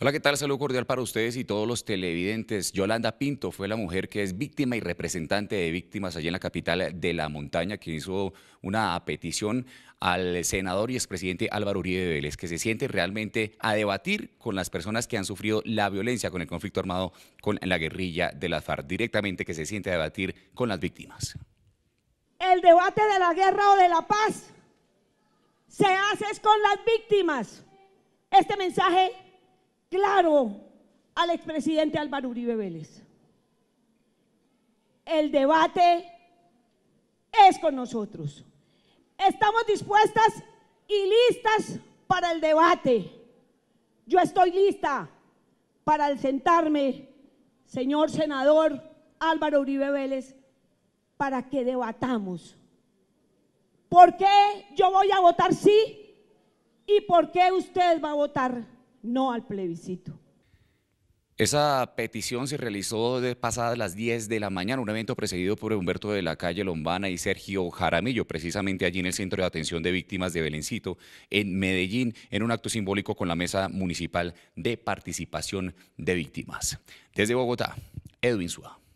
Hola, ¿qué tal? Saludo cordial para ustedes y todos los televidentes. Yolanda Pinto fue la mujer que es víctima y representante de víctimas allí en la capital de la montaña, que hizo una petición al senador y expresidente Álvaro Uribe Vélez, que se siente realmente a debatir con las personas que han sufrido la violencia con el conflicto armado con la guerrilla de la FARC, directamente que se siente a debatir con las víctimas. El debate de la guerra o de la paz se hace con las víctimas. Este mensaje claro al expresidente Álvaro Uribe Vélez. El debate es con nosotros. Estamos dispuestas y listas para el debate. Yo estoy lista para sentarme, señor senador Álvaro Uribe Vélez, para que debatamos. ¿Por qué yo voy a votar sí y por qué usted va a votar no al plebiscito. Esa petición se realizó pasadas las 10 de la mañana, un evento precedido por Humberto de la Calle Lombana y Sergio Jaramillo, precisamente allí en el Centro de Atención de Víctimas de Belencito, en Medellín, en un acto simbólico con la Mesa Municipal de Participación de Víctimas. Desde Bogotá, Edwin Suárez.